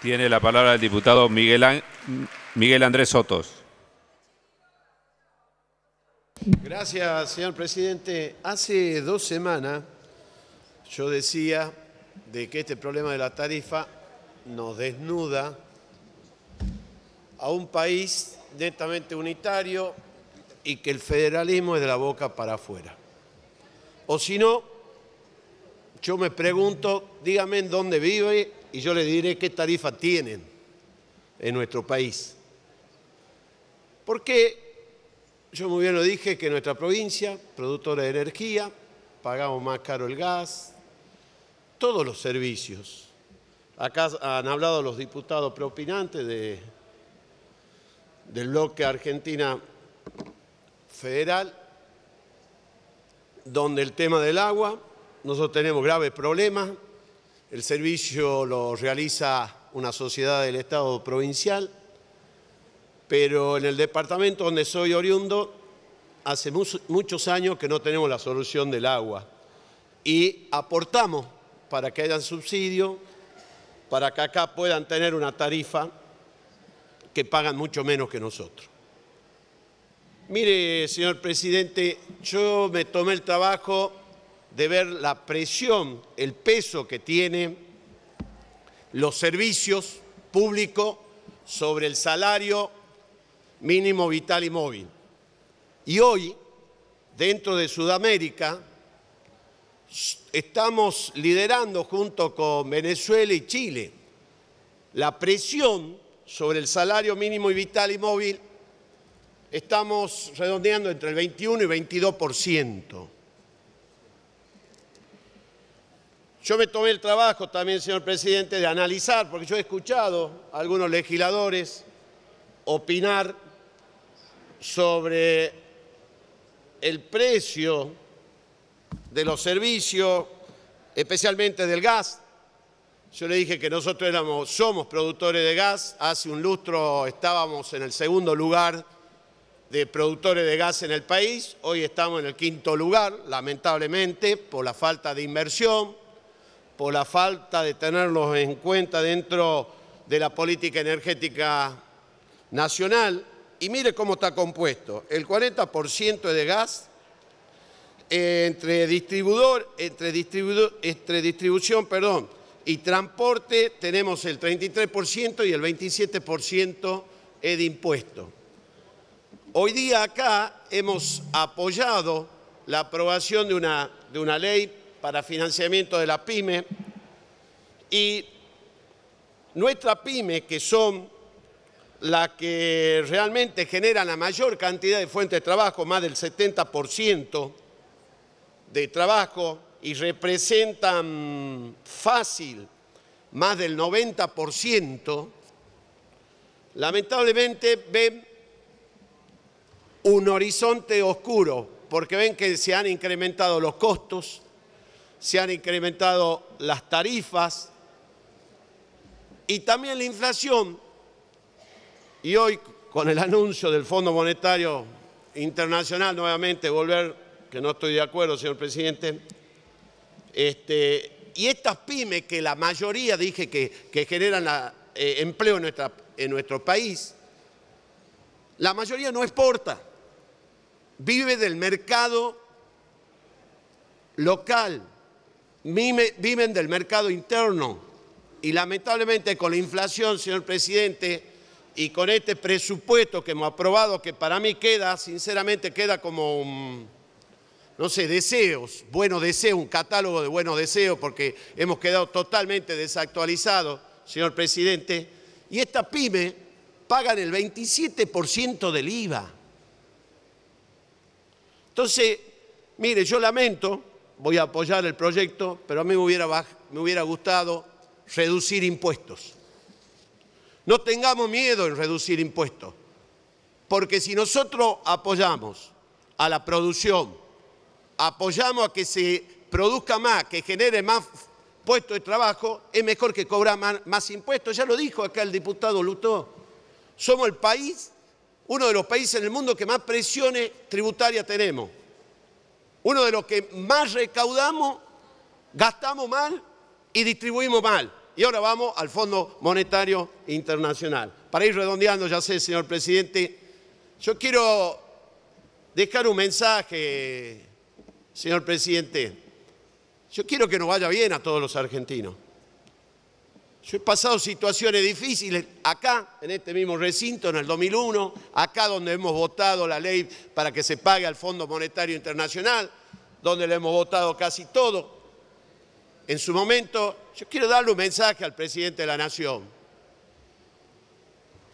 Tiene la palabra el diputado Miguel, Andrés Sotos. Gracias, señor presidente. Hace dos semanas yo decía de que este problema de la tarifa nos desnuda a un país netamente unitario y que el federalismo es de la boca para afuera. O si no, yo me pregunto, dígame en dónde vive y yo les diré qué tarifa tienen en nuestro país. Porque yo muy bien lo dije que nuestra provincia, productora de energía, pagamos más caro el gas, todos los servicios. Acá han hablado los diputados preopinantes de, del bloque Argentina Federal, donde el tema del agua, nosotros tenemos graves problemas, el servicio lo realiza una sociedad del Estado provincial, pero en el departamento donde soy oriundo, hace muchos años que no tenemos la solución del agua y aportamos para que haya subsidio, para que acá puedan tener una tarifa que pagan mucho menos que nosotros. Mire, señor presidente, yo me tomé el trabajo de ver la presión, el peso que tienen los servicios públicos sobre el salario mínimo vital y móvil. Y hoy, dentro de Sudamérica, estamos liderando junto con Venezuela y Chile la presión sobre el salario mínimo y vital y móvil. Estamos redondeando entre el 21 y 22%. Yo me tomé el trabajo también, señor presidente, de analizar, porque yo he escuchado a algunos legisladores opinar sobre el precio de los servicios, especialmente del gas. Yo le dije que nosotros éramos, somos productores de gas, hace un lustro estábamos en el segundo lugar de productores de gas en el país, hoy estamos en el quinto lugar, lamentablemente, por la falta de inversión, por la falta de tenerlos en cuenta dentro de la política energética nacional. Y mire cómo está compuesto. El 40% es de gas, eh, entre, distribuidor, entre, entre distribución y transporte tenemos el 33% y el 27% es de impuesto. Hoy día acá hemos apoyado la aprobación de una, de una ley para financiamiento de la PYME y nuestra PYME, que son la que realmente genera la mayor cantidad de fuentes de trabajo, más del 70% de trabajo, y representan fácil más del 90%, lamentablemente ven un horizonte oscuro, porque ven que se han incrementado los costos, se han incrementado las tarifas y también la inflación. Y hoy, con el anuncio del Fondo Monetario Internacional, nuevamente volver, que no estoy de acuerdo, señor presidente, este, y estas pymes, que la mayoría dije que, generan eh, empleo en nuestro país, la mayoría no exporta, vive del mercado local viven del mercado interno y lamentablemente con la inflación, señor presidente, y con este presupuesto que hemos aprobado, que para mí queda, sinceramente queda como, no sé, deseos, buenos deseos, un catálogo de buenos deseos, porque hemos quedado totalmente desactualizados, señor presidente, y estas pymes pagan el 27% del IVA. Entonces, mire, yo lamento voy a apoyar el proyecto, pero a mí me hubiera, gustado reducir impuestos. No tengamos miedo en reducir impuestos, porque si nosotros apoyamos a la producción, apoyamos a que se produzca más, que genere más puestos de trabajo, es mejor que cobra más, impuestos. Ya lo dijo acá el diputado Lutó. Somos el país, uno de los países en el mundo que más presiones tributarias tenemos uno de los que más recaudamos, gastamos mal y distribuimos mal. Y ahora vamos al Fondo Monetario Internacional. Para ir redondeando, ya sé, señor presidente, yo quiero dejar un mensaje, señor presidente. Yo quiero que nos vaya bien a todos los argentinos. Yo he pasado situaciones difíciles acá, en este mismo recinto, en el 2001, acá donde hemos votado la ley para que se pague al Fondo Monetario Internacional, donde le hemos votado casi todo. En su momento, yo quiero darle un mensaje al presidente de la Nación,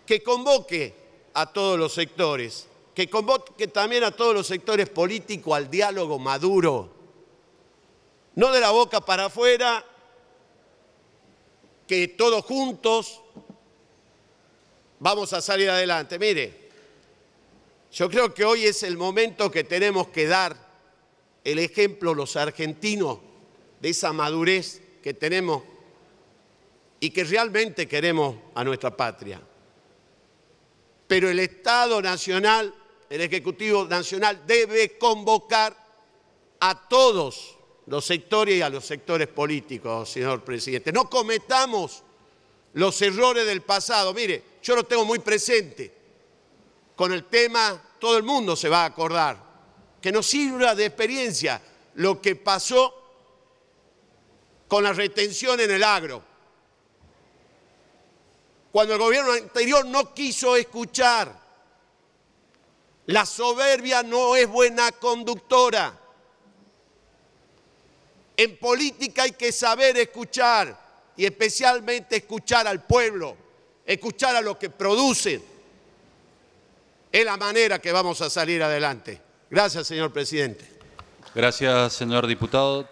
que convoque a todos los sectores, que convoque también a todos los sectores políticos al diálogo maduro, no de la boca para afuera que todos juntos vamos a salir adelante. Mire, yo creo que hoy es el momento que tenemos que dar el ejemplo los argentinos de esa madurez que tenemos y que realmente queremos a nuestra patria. Pero el Estado Nacional, el Ejecutivo Nacional debe convocar a todos los sectores y a los sectores políticos, señor presidente. No cometamos los errores del pasado. Mire, yo lo tengo muy presente. Con el tema, todo el mundo se va a acordar. Que nos sirva de experiencia lo que pasó con la retención en el agro. Cuando el gobierno anterior no quiso escuchar, la soberbia no es buena conductora. En política hay que saber escuchar y especialmente escuchar al pueblo, escuchar a lo que producen. Es la manera que vamos a salir adelante. Gracias, señor presidente. Gracias, señor diputado.